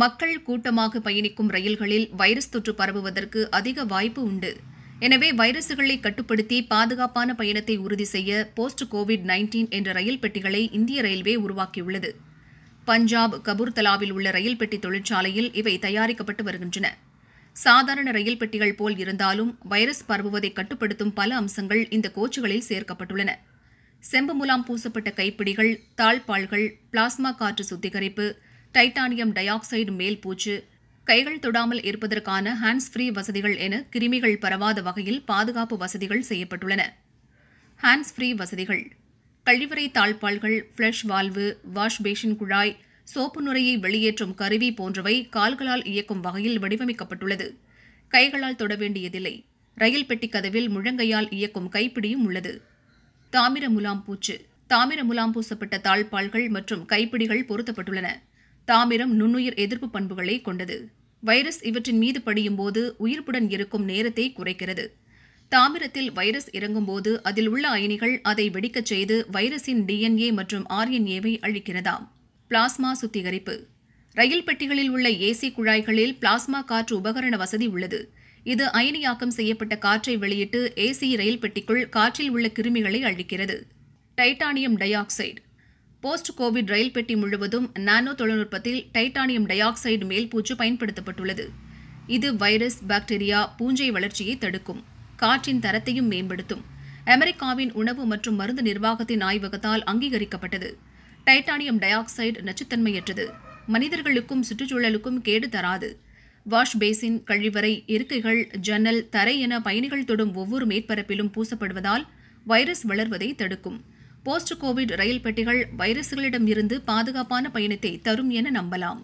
மக்கள் கூட்டமாக பயணிக்கும் ரயில்களில் வைரஸ் தொற்று பரவுவதற்கு அதிக வாய்ப்பு உண்டு எனவே வைரசுகளை கட்டுப்படுத்தி பாதுகாப்பான பயணத்தை உறுதி செய்ய போஸ்ட் கோவிட் நைன்டீன் என்ற ரயில் பெட்டிகளை இந்திய ரயில்வே உருவாக்கியுள்ளது பஞ்சாப் கபூர்தலாவில் உள்ள ரயில் பெட்டி தொழிற்சாலையில் இவை தயாரிக்கப்பட்டு வருகின்றன சாதாரண ரயில் பெட்டிகள் போல் இருந்தாலும் வைரஸ் பரவுவதை கட்டுப்படுத்தும் பல அம்சங்கள் இந்த கோச்சுகளில் சேர்க்கப்பட்டுள்ளன செம்பு முலாம் பூசப்பட்ட கைப்பிடிகள் தாழ்பால்கள் பிளாஸ்மா காற்று சுத்திகரிப்பு டைட்டானியம் டை ஆக்சைடு மேல் பூச்சு கைகள் தொடாமல் இருப்பதற்கான ஹேண்ட்ஸ் ஃப்ரீ வசதிகள் என கிருமிகள் பரவாத வகையில் பாதுகாப்பு வசதிகள் செய்யப்பட்டுள்ளன ஹேண்ட்ஸ் ஃப்ரீ வசதிகள் கழிவறை தாழ்பால்கள் ஃப்ளஷ் வால்வு வாஷ் பேஷின் குழாய் சோப்பு நுரையை வெளியேற்றும் கருவி போன்றவை கால்களால் இயக்கும் வகையில் வடிவமைக்கப்பட்டுள்ளது கைகளால் தொட வேண்டியதில்லை ரயில் பெட்டி கதவில் முழங்கையால் இயக்கும் கைப்பிடியும் உள்ளது தாமிர முலாம் பூச்சு தாமிர முலாம் பூசப்பட்ட தாழ்பால்கள் மற்றும் கைப்பிடிகள் பொருத்தப்பட்டுள்ளன தாமிரம் நுண்ணுயிர் எதிர்ப்பு பண்புகளை கொண்டது வைரஸ் இவற்றின் மீது படியும் போது உயிர்ப்புடன் இருக்கும் நேரத்தை குறைக்கிறது தாமிரத்தில் வைரஸ் இறங்கும்போது அதில் உள்ள அயனிகள் அதை வெடிக்கச் செய்து வைரஸின் டிஎன்ஏ மற்றும் ஆர்என்ஏவை அழிக்கிறதாம் பிளாஸ்மா சுத்திகரிப்பு ரயில் பெட்டிகளில் உள்ள ஏசி குழாய்களில் பிளாஸ்மா காற்று உபகரண வசதி உள்ளது இது அயனியாக்கம் செய்யப்பட்ட காற்றை வெளியிட்டு ஏசி ரயில் பெட்டிக்குள் காற்றில் உள்ள கிருமிகளை அழிக்கிறது titanium dioxide post covid ரயில் பெட்டி முழுவதும் நானோ தொழில்நுட்பத்தில் டைட்டானியம் டை ஆக்சைடு மேல்பூச்சு பயன்படுத்தப்பட்டுள்ளது இது வைரஸ் பாக்டீரியா பூஞ்சை வளர்ச்சியை தடுக்கும் காற்றின் தரத்தையும் மேம்படுத்தும் அமெரிக்காவின் உணவு மற்றும் மருந்து நிர்வாகத்தின் ஆய்வகத்தால் அங்கீகரிக்கப்பட்டது டைட்டானியம் டை ஆக்சைடு நச்சுத்தன்மையற்றது மனிதர்களுக்கும் சுற்றுச்சூழலுக்கும் கேடு தராது வாஷ் பேசின் கழிவறை இருக்கைகள் ஜன்னல் தரை என பயணிகள் தொடும் ஒவ்வொரு மேற்பரப்பிலும் பூசப்படுவதால் வைரஸ் வளர்வதை தடுக்கும் போஸ்ட் கோவிட் ரயில் பெட்டிகள் வைரஸ்களிடம் இருந்து பாதுகாப்பான பயணத்தை தரும் என நம்பலாம்